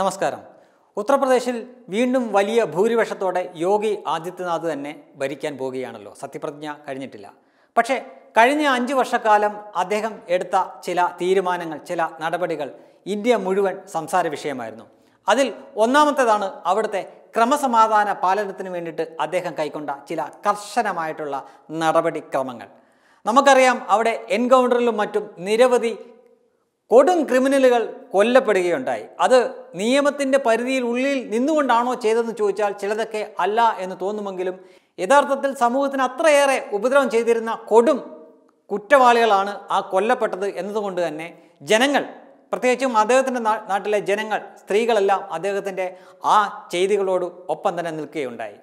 നമസ്കാരം ഉത്തർപ്രദേശിൽ വീണ്ടും വലിയ ഭൂരിപക്ഷത്തോടെ യോഗി ആദിത്യനാഥ് തന്നെ ഭരിക്കാൻ പോവുകയാണല്ലോ സത്യപ്രതിജ്ഞ കഴിഞ്ഞിട്ടില്ല പക്ഷേ കഴിഞ്ഞ അഞ്ച് വർഷക്കാലം അദ്ദേഹം എടുത്ത ചില തീരുമാനങ്ങൾ ചില നടപടികൾ ഇന്ത്യ മുഴുവൻ സംസാര വിഷയമായിരുന്നു അതിൽ ഒന്നാമത്തേതാണ് അവിടുത്തെ ക്രമസമാധാന പാലനത്തിന് വേണ്ടിയിട്ട് അദ്ദേഹം കൈക്കൊണ്ട ചില കർശനമായിട്ടുള്ള നടപടിക്രമങ്ങൾ നമുക്കറിയാം അവിടെ എൻകൗണ്ടറിലും മറ്റും നിരവധി കൊടും ക്രിമിനലുകൾ കൊല്ലപ്പെടുകയുണ്ടായി അത് നിയമത്തിൻ്റെ പരിധിയിൽ ഉള്ളിൽ നിന്നുകൊണ്ടാണോ ചെയ്തതെന്ന് ചോദിച്ചാൽ ചിലതൊക്കെ അല്ല എന്ന് തോന്നുമെങ്കിലും യഥാർത്ഥത്തിൽ സമൂഹത്തിന് അത്രയേറെ ഉപദ്രവം ചെയ്തിരുന്ന കൊടും കുറ്റവാളികളാണ് ആ കൊല്ലപ്പെട്ടത് എന്നതുകൊണ്ട് തന്നെ ജനങ്ങൾ പ്രത്യേകിച്ചും അദ്ദേഹത്തിൻ്റെ നാട്ടിലെ ജനങ്ങൾ സ്ത്രീകളെല്ലാം അദ്ദേഹത്തിൻ്റെ ആ ചെയ്തികളോട് ഒപ്പം തന്നെ നിൽക്കുകയുണ്ടായി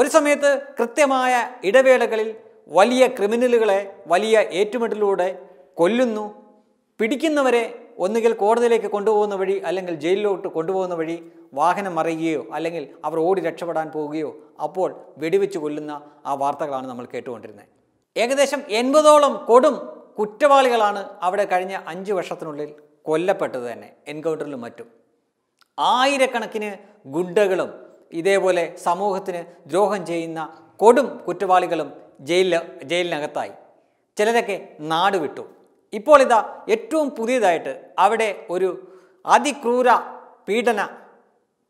ഒരു സമയത്ത് കൃത്യമായ ഇടവേളകളിൽ വലിയ ക്രിമിനലുകളെ വലിയ ഏറ്റുമുട്ടലിലൂടെ കൊല്ലുന്നു പിടിക്കുന്നവരെ ഒന്നുകിൽ കോടതിയിലേക്ക് കൊണ്ടുപോകുന്ന വഴി അല്ലെങ്കിൽ ജയിലിലോട്ട് കൊണ്ടുപോകുന്ന വഴി വാഹനം മറിയുകയോ അല്ലെങ്കിൽ അവർ ഓടി രക്ഷപ്പെടാൻ പോവുകയോ അപ്പോൾ വെടിവെച്ച് കൊല്ലുന്ന ആ വാർത്തകളാണ് നമ്മൾ കേട്ടുകൊണ്ടിരുന്നത് ഏകദേശം എൺപതോളം കൊടും കുറ്റവാളികളാണ് അവിടെ കഴിഞ്ഞ അഞ്ച് വർഷത്തിനുള്ളിൽ കൊല്ലപ്പെട്ടത് തന്നെ എൻകൗണ്ടറിലും മറ്റും ആയിരക്കണക്കിന് ഗുണ്ടകളും ഇതേപോലെ സമൂഹത്തിന് ദ്രോഹം ചെയ്യുന്ന കൊടും കുറ്റവാളികളും ജയിലിൽ ജയിലിനകത്തായി ചിലരൊക്കെ നാടുവിട്ടു ഇപ്പോൾ ഇതാ ഏറ്റവും പുതിയതായിട്ട് അവിടെ ഒരു അതിക്രൂര പീഡന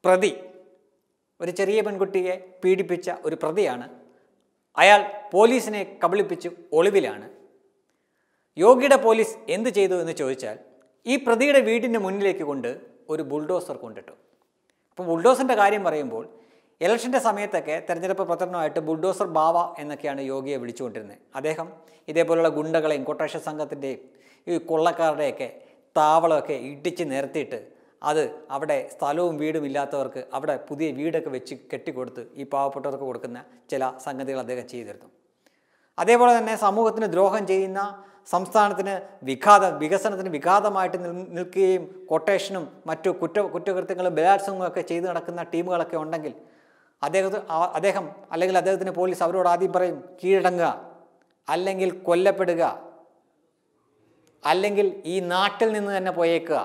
പ്രതി ഒരു ചെറിയ പെൺകുട്ടിയെ പീഡിപ്പിച്ച ഒരു പ്രതിയാണ് അയാൾ പോലീസിനെ കബളിപ്പിച്ച് ഒളിവിലാണ് യോഗിയുടെ പോലീസ് എന്ത് ചെയ്തു എന്ന് ചോദിച്ചാൽ ഈ പ്രതിയുടെ വീടിൻ്റെ മുന്നിലേക്ക് കൊണ്ട് ഒരു ബുൾഡോസർ കൊണ്ടിട്ടു അപ്പോൾ ബുൾഡോസറിൻ്റെ കാര്യം പറയുമ്പോൾ ഇലക്ഷൻ്റെ സമയത്തൊക്കെ തെരഞ്ഞെടുപ്പ് പ്രചരണമായിട്ട് ബുൾഡോസർ ബാവ എന്നൊക്കെയാണ് യോഗിയെ വിളിച്ചുകൊണ്ടിരുന്നത് അദ്ദേഹം ഇതേപോലുള്ള ഗുണ്ടകളെയും കൊട്ടേഷൻ സംഘത്തിൻ്റെയും ഈ കൊള്ളക്കാരുടെയൊക്കെ താവളമൊക്കെ ഇടിച്ച് നിരത്തിയിട്ട് അത് അവിടെ സ്ഥലവും വീടും ഇല്ലാത്തവർക്ക് അവിടെ പുതിയ വീടൊക്കെ വെച്ച് കെട്ടിക്കൊടുത്ത് ഈ പാവപ്പെട്ടവർക്ക് കൊടുക്കുന്ന ചില സംഗതികൾ അദ്ദേഹം ചെയ്തിരുന്നു അതേപോലെ തന്നെ സമൂഹത്തിന് ദ്രോഹം ചെയ്യുന്ന സംസ്ഥാനത്തിന് വിഘാത വികസനത്തിന് വിഘാതമായിട്ട് നിൽക്കുകയും കൊട്ടേഷനും മറ്റു കുറ്റ കുറ്റകൃത്യങ്ങളും ബലാത്സംഗവും ഒക്കെ ചെയ്തു നടക്കുന്ന ടീമുകളൊക്കെ ഉണ്ടെങ്കിൽ അദ്ദേഹത്തെ അദ്ദേഹം അല്ലെങ്കിൽ അദ്ദേഹത്തിന് പോലീസ് അവരോട് ആദ്യം പറയും കീഴടങ്ങുക അല്ലെങ്കിൽ കൊല്ലപ്പെടുക അല്ലെങ്കിൽ ഈ നാട്ടിൽ നിന്ന് തന്നെ പോയേക്കുക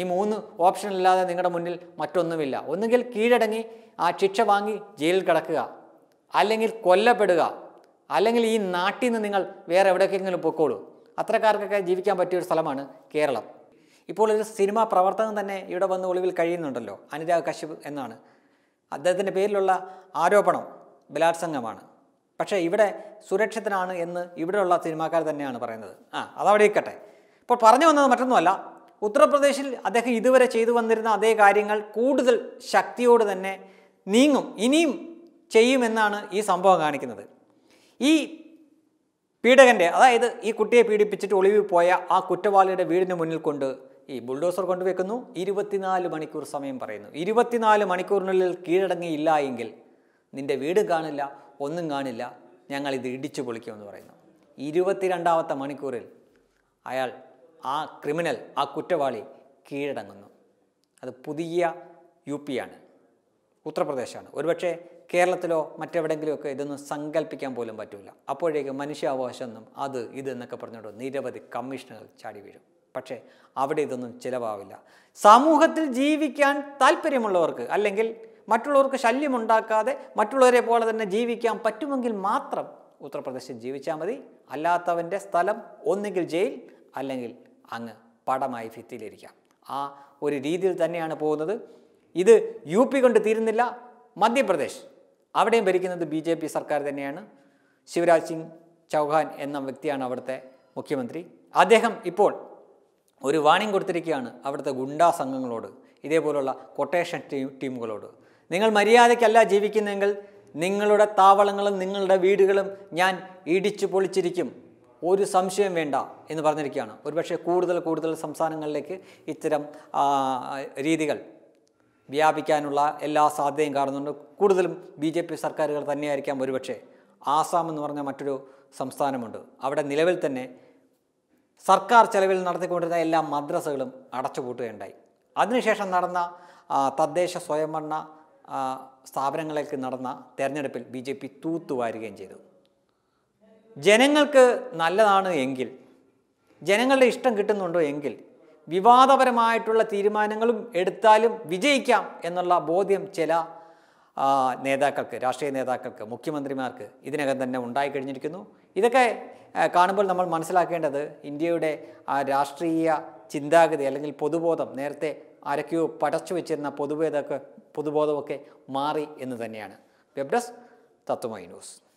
ഈ മൂന്ന് ഓപ്ഷൻ നിങ്ങളുടെ മുന്നിൽ മറ്റൊന്നുമില്ല ഒന്നുകിൽ കീഴടങ്ങി ആ ശിക്ഷ വാങ്ങി ജയിലിൽ കിടക്കുക അല്ലെങ്കിൽ കൊല്ലപ്പെടുക അല്ലെങ്കിൽ ഈ നാട്ടിൽ നിന്ന് നിങ്ങൾ വേറെ എവിടേക്കെങ്കിലും പൊക്കോളൂ അത്രക്കാർക്കൊക്കെ ജീവിക്കാൻ പറ്റിയൊരു സ്ഥലമാണ് കേരളം ഇപ്പോൾ ഒരു സിനിമാ പ്രവർത്തനം തന്നെ ഇവിടെ വന്ന് ഒളിവിൽ കഴിയുന്നുണ്ടല്ലോ അനുരാഗ് കശ്യപ് എന്നാണ് അദ്ദേഹത്തിൻ്റെ പേരിലുള്ള ആരോപണം ബലാത്സംഗമാണ് പക്ഷേ ഇവിടെ സുരക്ഷിതനാണ് എന്ന് ഇവിടെയുള്ള സിനിമാക്കാർ തന്നെയാണ് പറയുന്നത് ആ അതവിടെ ഇരിക്കട്ടെ ഇപ്പോൾ പറഞ്ഞു വന്നത് മറ്റൊന്നുമല്ല ഉത്തർപ്രദേശിൽ അദ്ദേഹം ഇതുവരെ ചെയ്തു വന്നിരുന്ന അതേ കാര്യങ്ങൾ കൂടുതൽ ശക്തിയോട് തന്നെ നീങ്ങും ഇനിയും ചെയ്യുമെന്നാണ് ഈ സംഭവം കാണിക്കുന്നത് ഈ പീഡകൻ്റെ അതായത് ഈ കുട്ടിയെ പീഡിപ്പിച്ചിട്ട് ഒളിവിൽ പോയ ആ കുറ്റവാളിയുടെ വീടിന് മുന്നിൽ കൊണ്ട് ഈ ബുൾഡോസർ കൊണ്ടുവെക്കുന്നു ഇരുപത്തിനാല് മണിക്കൂർ സമയം പറയുന്നു ഇരുപത്തിനാല് മണിക്കൂറിനുള്ളിൽ കീഴടങ്ങിയില്ല എങ്കിൽ നിൻ്റെ വീട് കാണില്ല ഒന്നും കാണില്ല ഞങ്ങളിത് ഇടിച്ചു പൊളിക്കുമെന്ന് പറയുന്നു ഇരുപത്തിരണ്ടാമത്തെ മണിക്കൂറിൽ അയാൾ ആ ക്രിമിനൽ ആ കുറ്റവാളി കീഴടങ്ങുന്നു അത് പുതിയ യു ആണ് ഉത്തർപ്രദേശാണ് ഒരുപക്ഷെ കേരളത്തിലോ മറ്റെവിടെങ്കിലുമൊക്കെ ഇതൊന്നും സങ്കല്പിക്കാൻ പോലും പറ്റില്ല അപ്പോഴേക്കും മനുഷ്യാവകാശം അത് ഇതെന്നൊക്കെ പറഞ്ഞുകൊണ്ട് നിരവധി കമ്മീഷനുകൾ ചാടി വീഴും പക്ഷേ അവിടെ ഇതൊന്നും ചിലവാവില്ല സമൂഹത്തിൽ ജീവിക്കാൻ താല്പര്യമുള്ളവർക്ക് അല്ലെങ്കിൽ മറ്റുള്ളവർക്ക് ശല്യമുണ്ടാക്കാതെ മറ്റുള്ളവരെ പോലെ തന്നെ ജീവിക്കാൻ പറ്റുമെങ്കിൽ മാത്രം ഉത്തർപ്രദേശിൽ ജീവിച്ചാൽ മതി അല്ലാത്തവൻ്റെ സ്ഥലം ഒന്നുകിൽ ജയിൽ അല്ലെങ്കിൽ അങ്ങ് പടമായി ഭിത്തിയിലിരിക്കാം ആ ഒരു രീതിയിൽ തന്നെയാണ് പോകുന്നത് ഇത് യു പി കൊണ്ട് തീരുന്നില്ല മധ്യപ്രദേശ് അവിടെയും ഭരിക്കുന്നത് ബി ജെ പി സർക്കാർ തന്നെയാണ് ശിവരാജ് സിംഗ് ചൗഹാൻ എന്ന വ്യക്തിയാണ് അവിടുത്തെ മുഖ്യമന്ത്രി അദ്ദേഹം ഇപ്പോൾ ഒരു വാണിംഗ് കൊടുത്തിരിക്കുകയാണ് അവിടുത്തെ ഗുണ്ടാ സംഘങ്ങളോട് ഇതേപോലുള്ള കൊട്ടേഷൻ ടീം ടീമുകളോട് നിങ്ങൾ മര്യാദയ്ക്കല്ല ജീവിക്കുന്നെങ്കിൽ നിങ്ങളുടെ താവളങ്ങളും നിങ്ങളുടെ വീടുകളും ഞാൻ ഇടിച്ചു പൊളിച്ചിരിക്കും ഒരു സംശയം വേണ്ട എന്ന് പറഞ്ഞിരിക്കുകയാണ് ഒരുപക്ഷെ കൂടുതൽ കൂടുതൽ സംസ്ഥാനങ്ങളിലേക്ക് ഇത്തരം രീതികൾ വ്യാപിക്കാനുള്ള എല്ലാ സാധ്യതയും കാണുന്നുണ്ട് കൂടുതലും ബി ജെ പി സർക്കാരുകൾ തന്നെയായിരിക്കാം ഒരുപക്ഷെ ആസാം എന്ന് പറഞ്ഞ മറ്റൊരു സംസ്ഥാനമുണ്ട് അവിടെ നിലവിൽ തന്നെ സർക്കാർ ചെലവിൽ നടത്തിക്കൊണ്ടിരുന്ന എല്ലാ മദ്രസകളും അടച്ചുപൂട്ടുകയുണ്ടായി അതിനുശേഷം നടന്ന തദ്ദേശ സ്വയംഭരണ സ്ഥാപനങ്ങളിലേക്ക് നടന്ന തെരഞ്ഞെടുപ്പിൽ ബി ജെ പി തൂത്തുവാരുകയും ചെയ്തു ജനങ്ങൾക്ക് നല്ലതാണ് എങ്കിൽ ജനങ്ങളുടെ ഇഷ്ടം കിട്ടുന്നുണ്ടോ എങ്കിൽ വിവാദപരമായിട്ടുള്ള തീരുമാനങ്ങളും എടുത്താലും വിജയിക്കാം എന്നുള്ള ബോധ്യം ചില നേതാക്കൾക്ക് രാഷ്ട്രീയ നേതാക്കൾക്ക് മുഖ്യമന്ത്രിമാർക്ക് ഇതിനകം തന്നെ ഉണ്ടായി കഴിഞ്ഞിരിക്കുന്നു ഇതൊക്കെ കാണുമ്പോൾ നമ്മൾ മനസ്സിലാക്കേണ്ടത് ഇന്ത്യയുടെ ആ രാഷ്ട്രീയ ചിന്താഗതി അല്ലെങ്കിൽ പൊതുബോധം നേരത്തെ ആരൊക്കെയോ പടച്ചു വെച്ചിരുന്ന പൊതുബോധമൊക്കെ പൊതുബോധമൊക്കെ മാറി എന്ന് തന്നെയാണ് വെബ് ഡെസ്ക് ന്യൂസ്